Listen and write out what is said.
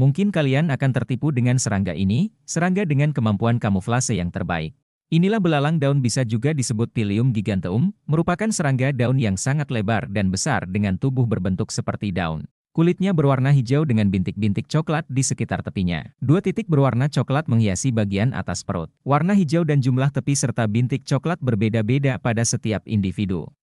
Mungkin kalian akan tertipu dengan serangga ini, serangga dengan kemampuan kamuflase yang terbaik. Inilah belalang daun bisa juga disebut Tilium giganteum, merupakan serangga daun yang sangat lebar dan besar dengan tubuh berbentuk seperti daun. Kulitnya berwarna hijau dengan bintik-bintik coklat di sekitar tepinya. Dua titik berwarna coklat menghiasi bagian atas perut. Warna hijau dan jumlah tepi serta bintik coklat berbeda-beda pada setiap individu.